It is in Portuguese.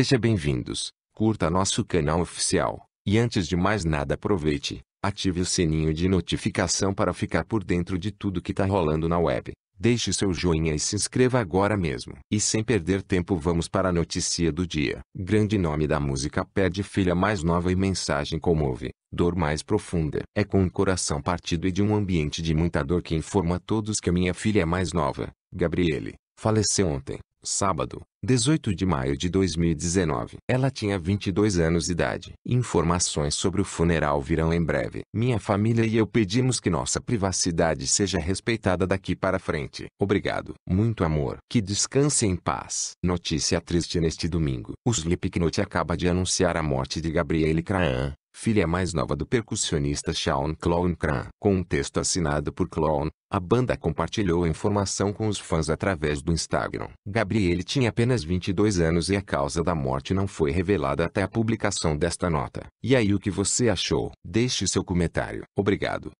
Seja bem-vindos, curta nosso canal oficial, e antes de mais nada aproveite, ative o sininho de notificação para ficar por dentro de tudo que tá rolando na web. Deixe seu joinha e se inscreva agora mesmo. E sem perder tempo vamos para a notícia do dia. Grande nome da música pede filha mais nova e mensagem comove. Dor mais profunda. É com um coração partido e de um ambiente de muita dor que informo a todos que a minha filha é mais nova, Gabriele, faleceu ontem, sábado, 18 de maio de 2019. Ela tinha 22 anos de idade. Informações sobre o funeral virão em breve. Minha família e eu pedimos que nossa privacidade seja respeitada daqui para frente. Obrigado. Muito amor. Que descanse em paz. Notícia triste neste domingo. O Slipknot acaba de anunciar a morte de Gabriele Craan, filha mais nova do percussionista Shawn Clown Cran. Com um texto assinado por Clown, a banda compartilhou a informação com os fãs através do Instagram. Gabriele tinha apenas 22 anos e a causa da morte não foi revelada até a publicação desta nota. E aí o que você achou? Deixe seu comentário. Obrigado.